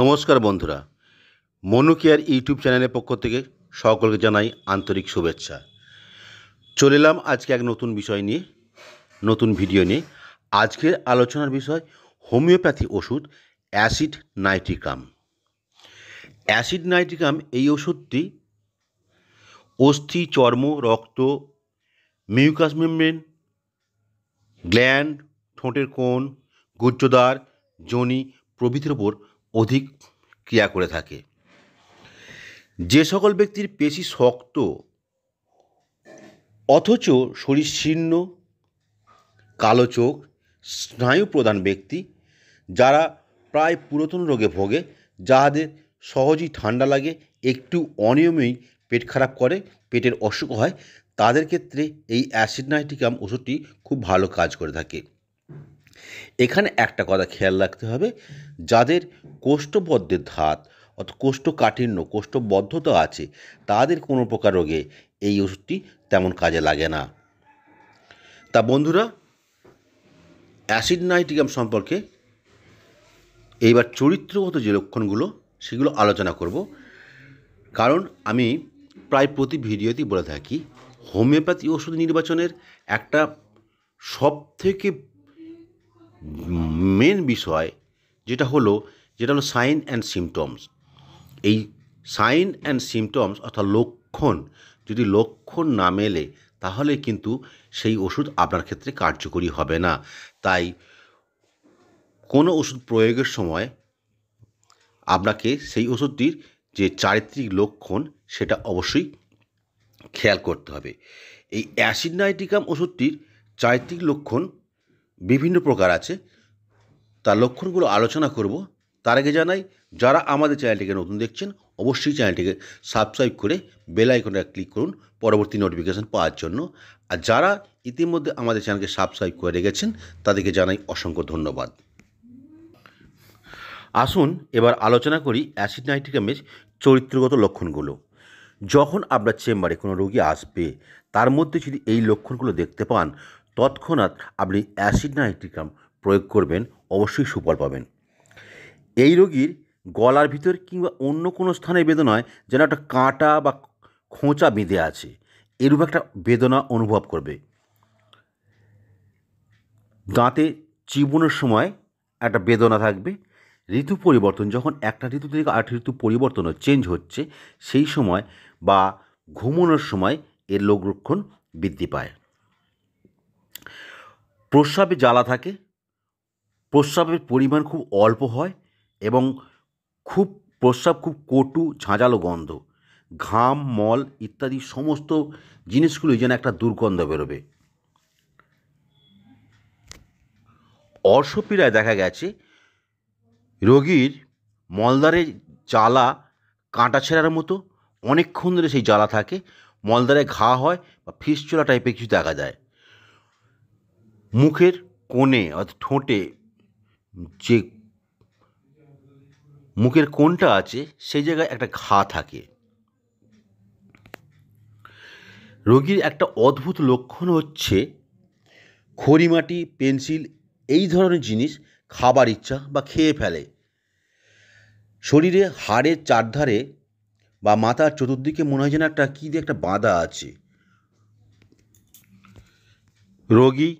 নমস্কার বন্ধুরা মনুকেয়ার ইউটিউব চ্যানেলের পক্ষ থেকে সকলকে জানাই আন্তরিক শুভেচ্ছা চলে এলাম আজকে এক নতুন বিষয় নিয়ে নতুন ভিডিও নিয়ে আজকের আলোচনার বিষয় হোমিওপ্যাথি ওষুধ অ্যাসিড নাইট্রিকাম অ্যাসিড নাইট্রিকাম এই ওষুধটি অস্থি চর্ম রক্ত মিউকাস মেমব্রেন গ্ল্যান্ড ঠোঁটের কোণ গুজ্জদার জনি প্রভৃতির ওপর অধিক ক্রিয়া করে থাকে যে সকল ব্যক্তির পেশি শক্ত অথচ শরীর শীর্ণ কালো চোখ স্নায়ু প্রধান ব্যক্তি যারা প্রায় পুরাতন রোগে ভোগে যাহাদের সহজেই ঠান্ডা লাগে একটু অনিয়মেই পেট খারাপ করে পেটের অসুখ হয় তাদের ক্ষেত্রে এই অ্যাসিড নাইটিকাম ওষুধটি খুব ভালো কাজ করে থাকে এখানে একটা কথা খেয়াল রাখতে হবে যাদের কোষ্ঠবদ্ধের ধাত অত কোষ্ঠকাঠিন্য কোষ্ঠবদ্ধতা আছে তাদের কোনো প্রকার রোগে এই ওষুধটি তেমন কাজে লাগে না তা বন্ধুরা অ্যাসিড নাইট্রিকাম সম্পর্কে এইবার চরিত্রগত যে লক্ষণগুলো সেগুলো আলোচনা করব কারণ আমি প্রায় প্রতি ভিডিওতেই বলে থাকি হোমিওপ্যাথি ওষুধ নির্বাচনের একটা সব থেকে মেন বিষয় যেটা হলো যেটা হলো সাইন অ্যান্ড সিমটমস এই সাইন অ্যান্ড সিমটমস অর্থাৎ লক্ষণ যদি লক্ষণ না মেলে তাহলে কিন্তু সেই ওষুধ আপনার ক্ষেত্রে কার্যকরী হবে না তাই কোনো ওষুধ প্রয়োগের সময় আপনাকে সেই ওষুধটির যে চারিত্রিক লক্ষণ সেটা অবশ্যই খেয়াল করতে হবে এই অ্যাসিড নাইট্রিকাম ওষুধটির চারিত্রিক লক্ষণ বিভিন্ন প্রকার আছে তার লক্ষণগুলো আলোচনা করব তার আগে জানাই যারা আমাদের চ্যানেলটিকে নতুন দেখছেন অবশ্যই চ্যানেলটিকে সাবস্ক্রাইব করে বেল আইকনটা ক্লিক করুন পরবর্তী নোটিফিকেশান পাওয়ার জন্য আর যারা ইতিমধ্যে আমাদের চ্যানেলকে সাবস্ক্রাইব করে রেখেছেন তাদেরকে জানাই অসংখ্য ধন্যবাদ আসুন এবার আলোচনা করি অ্যাসিড নাইট্রিকামের চরিত্রগত লক্ষণগুলো যখন আপনার চেম্বারে কোনো রোগী আসবে তার মধ্যে যদি এই লক্ষণগুলো দেখতে পান তৎক্ষণাৎ আপনি অ্যাসিড নাইট্রিকাম প্রয়োগ করবেন অবশ্যই সুফল পাবেন এই রোগীর গলার ভিতর কিংবা অন্য কোনো স্থানে বেদনায় যেন একটা কাঁটা বা খোঁচা বেঁধে আছে এরূপ একটা বেদনা অনুভব করবে দাঁতে চিবনের সময় একটা বেদনা থাকবে ঋতু পরিবর্তন যখন একটা ঋতু থেকে আট ঋতু পরিবর্তন চেঞ্জ হচ্ছে সেই সময় বা ঘুমোনোর সময় এর লোকরক্ষণ বৃদ্ধি পায় প্রস্রাবে জ্বালা থাকে প্রস্রাবের পরিমাণ খুব অল্প হয় এবং খুব প্রস্রাব খুব কটু ঝাঁঝালো গন্ধ ঘাম মল ইত্যাদি সমস্ত জিনিসগুলোই যেন একটা দুর্গন্ধ বেরোবে অর্শপীড়ায় দেখা গেছে রোগীর মলদারে জ্বালা কাঁটা ছেঁড়ার মতো অনেকক্ষণ ধরে সেই জ্বালা থাকে মলদারে ঘা হয় বা ফিসচোলা টাইপের কিছু দেখা যায় মুখের কোণে অর্থাৎ ঠোঁটে যে মুখের কোণটা আছে সেই জায়গায় একটা ঘা থাকে রোগীর একটা অদ্ভুত লক্ষণ হচ্ছে খড়িমাটি পেন্সিল এই ধরনের জিনিস খাবার ইচ্ছা বা খেয়ে ফেলে শরীরে হাড়ের চারধারে বা মাথার চতুর্দিকে মনে হয় যেন একটা কী দিয়ে একটা বাঁধা আছে রোগী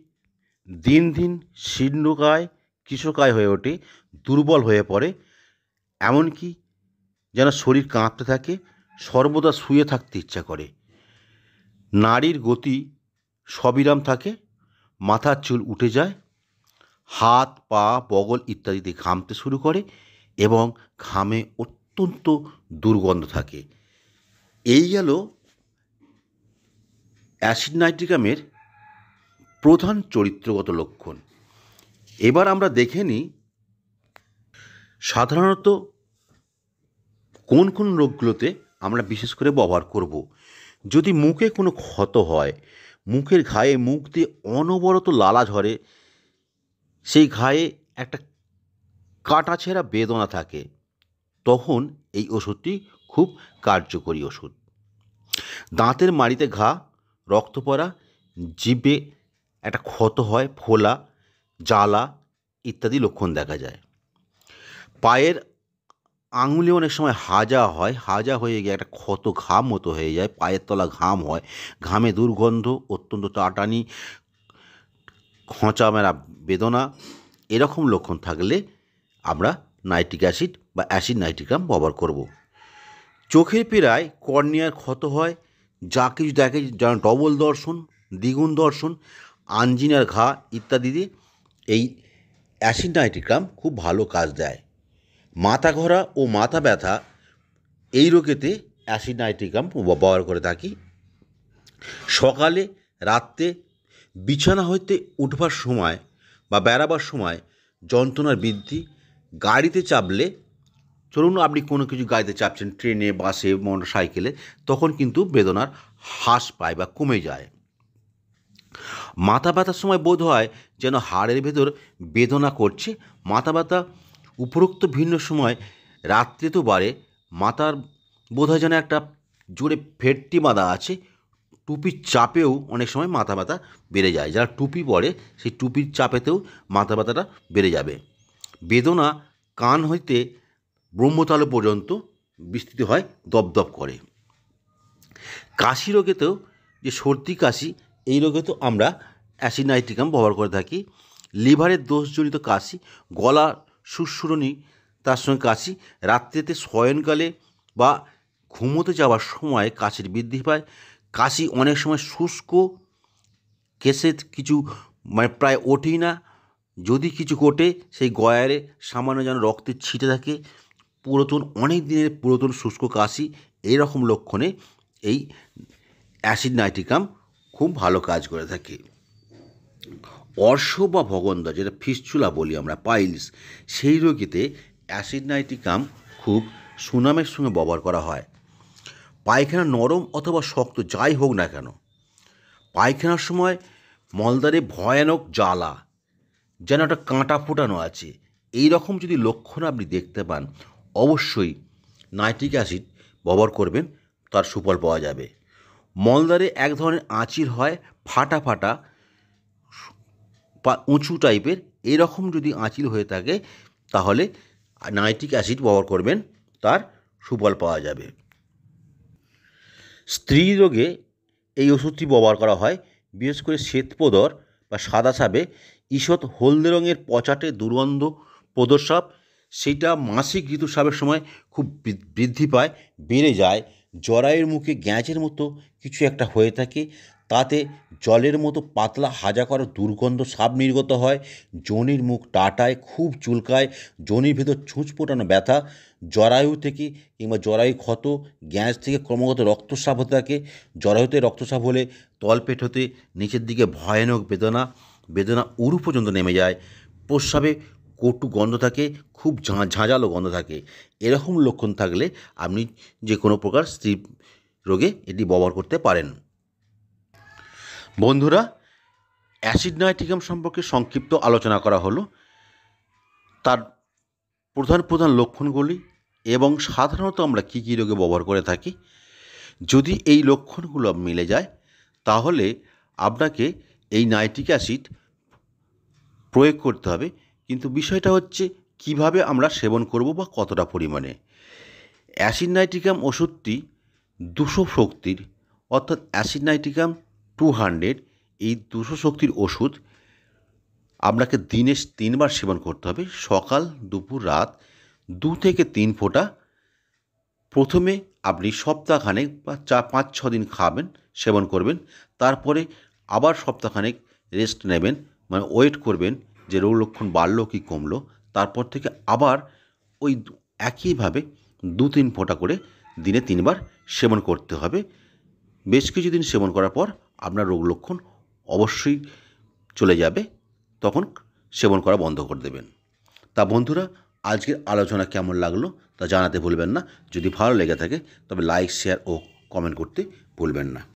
দিন দিন শীর্ণকায় কৃষকায় হয়ে ওঠে দুর্বল হয়ে পড়ে এমনকি যেন শরীর কাঁপতে থাকে সর্বদা শুয়ে থাকতে ইচ্ছা করে নারীর গতি সবিরাম থাকে মাথার চুল উঠে যায় হাত পা বগল ইত্যাদিতে ঘামতে শুরু করে এবং ঘামে অত্যন্ত দুর্গন্ধ থাকে এই গেল অ্যাসিড নাইট্রিকামের প্রধান চরিত্রগত লক্ষণ এবার আমরা দেখে নিই সাধারণত কোন কোন রোগগুলোতে আমরা বিশেষ করে ব্যবহার করব। যদি মুখে কোনো ক্ষত হয় মুখের ঘায়ে মুখ দিয়ে অনবরত লালা ঝরে সেই ঘায়ে একটা কাটাছেঁড়া বেদনা থাকে তখন এই ওষুধটি খুব কার্যকরী ওষুধ দাঁতের মাড়িতে ঘা রক্ত পড়া জিভে একটা ক্ষত হয় ফোলা জ্বালা ইত্যাদি লক্ষণ দেখা যায় পায়ের আঙুলে অনেক সময় হাজা হয় হাজা হয়ে গিয়ে একটা ক্ষত ঘাম মতো হয়ে যায় পায়ের তলা ঘাম হয় ঘামে দুর্গন্ধ অত্যন্ত টাটানি খোঁচা মেরা বেদনা এরকম লক্ষণ থাকলে আমরা নাইট্রিক অ্যাসিড বা অ্যাসিড নাইট্রিকাম ব্যবহার করব। চোখের পীড়ায় কর্নিয়ার ক্ষত হয় যা কিছু দেখে যেন ডবল দর্শন দ্বিগুণ দর্শন আঞ্জিনার ঘা ইত্যাদিতে এই অ্যাসিড খুব ভালো কাজ দেয় মাথা ঘোরা ও মাথা ব্যথা এই রোগেতে অ্যাসিড ব্যবহার করে থাকি সকালে রাত্রে বিছানা হইতে উঠবার সময় বা বেড়াবার সময় যন্ত্রণার বৃদ্ধি গাড়িতে চাপলে চলুন আপনি কোনো কিছু গাড়িতে চাপছেন ট্রেনে বাসে মোটর সাইকেলে তখন কিন্তু বেদনার হ্রাস পায় বা কমে যায় মাথা ব্যথার সময় বোধ হয় যেন হাড়ের ভেতর বেদনা করছে মাথা ব্যথা উপরোক্ত ভিন্ন সময় রাত্রে তো বাড়ে মাথার বোধ হয় যেন একটা জোরে ফেটটি বাঁধা আছে টুপির চাপেও অনেক সময় মাথা ব্যথা বেড়ে যায় যারা টুপি পরে সেই টুপির চাপেতেও মাথা ব্যথাটা বেড়ে যাবে বেদনা কান হইতে ব্রহ্মতাল পর্যন্ত বিস্তৃত হয় দপদপ করে কাশি রোগেতেও যে সর্দি কাশি এই রোগে তো আমরা অ্যাসিড নাইট্রিকাম ব্যবহার করে থাকি লিভারের দোষজনিত কাশি গলা সুসুরনি তার সঙ্গে কাশি রাত্রিতে শয়নকালে বা ঘুমোতে যাওয়ার সময় কাশির বৃদ্ধি পায় কাশি অনেক সময় শুষ্ক কেসে কিছু মানে প্রায় ওঠেই না যদি কিছু কোটে সেই গয়ারে সামান্য যেন রক্তের ছিটে থাকে পুরাতন অনেক দিনের পুরাতন শুষ্ক কাশি এরকম লক্ষণে এই অ্যাসিড নাইট্রিকাম খুব ভালো কাজ করে থাকে অর্শ বা ভগন্দা যেটা ফিসচুলা বলি আমরা পাইলস সেই রোগীতে অ্যাসিড নাইটিকাম খুব সুনামের সঙ্গে ব্যবহার করা হয় পায়খানা নরম অথবা শক্ত যাই হোক না কেন পায়খানার সময় মলদারে ভয়ানক জ্বালা যেন একটা কাঁটা ফোটানো আছে এই রকম যদি লক্ষণ আপনি দেখতে পান অবশ্যই নাইট্রিক অ্যাসিড ব্যবহার করবেন তার সুফল পাওয়া যাবে মলদ্বারে এক ধরনের আঁচির হয় ফাটা ফাটা উঁচু টাইপের এরকম যদি আঁচিল হয়ে থাকে তাহলে নাইট্রিক অ্যাসিড ব্যবহার করবেন তার সুফল পাওয়া যাবে স্ত্রী রোগে এই ওষুধটি ব্যবহার করা হয় বিশেষ করে শ্বেতপোদর বা সাদা সাপে ঈষৎ হলদে রঙের পচাটে দুর্গন্ধ পোদর সাপ সেটা মাসিক ঋতুস্রাবের সময় খুব বৃদ্ধি পায় বেড়ে যায় জরায়ের মুখে গ্যাঁচের মতো কিছু একটা হয়ে থাকে তাতে জলের মতো পাতলা হাজা করা দুর্গন্ধ সাপ নির্গত হয় জনির মুখ টাটায় খুব চুলকায় যোনির ভেতর ছুঁচ পোটানো ব্যথা জরায়ু থেকে কিংবা জরায়ু ক্ষত গ্যাস থেকে ক্রমাগত রক্তস্রাপ হতে থাকে জরায়ুতে রক্তস্রাপ হলে তলপেট হতে নিচের দিকে ভয়ানক বেদনা বেদনা উরু পর্যন্ত নেমে যায় প্রস্রাবে কটু গন্ধ থাকে খুব ঝাঁঝালো গন্ধ থাকে এরকম লক্ষণ থাকলে আপনি যে কোনো প্রকার স্ত্রী রোগে এটি ব্যবহার করতে পারেন বন্ধুরা অ্যাসিড নাইট্রিকাম সম্পর্কে সংক্ষিপ্ত আলোচনা করা হলো তার প্রধান প্রধান লক্ষণগুলি এবং সাধারণত আমরা কী কী রোগে ব্যবহার করে থাকি যদি এই লক্ষণগুলো মিলে যায় তাহলে আপনাকে এই নাইট্রিক অ্যাসিড প্রয়োগ করতে হবে কিন্তু বিষয়টা হচ্ছে কিভাবে আমরা সেবন করব বা কতটা পরিমাণে অ্যাসিড নাইট্রিকাম ওষুধটি দুশো শক্তির অর্থাৎ অ্যাসিড নাইট্রিকাম টু হান্ড্রেড এই দুশো শক্তির ওষুধ আপনাকে দিনে তিনবার সেবন করতে হবে সকাল দুপুর রাত দু থেকে তিন ফোঁটা প্রথমে আপনি সপ্তাহখানেক বা চা পাঁচ ছ দিন খাবেন সেবন করবেন তারপরে আবার সপ্তাহখানেক রেস্ট নেবেন মানে ওয়েট করবেন যে রোগ লক্ষণ বাড়ল কি কমলো তারপর থেকে আবার ওই একইভাবে দু তিন ফোঁটা করে দিনে তিনবার সেবন করতে হবে বেশ কিছুদিন সেবন করার পর আপনার রোগ লক্ষণ অবশ্যই চলে যাবে তখন সেবন করা বন্ধ করে দেবেন তা বন্ধুরা আজকের আলোচনা কেমন লাগলো তা জানাতে ভুলবেন না যদি ভালো লেগে থাকে তবে লাইক শেয়ার ও কমেন্ট করতে ভুলবেন না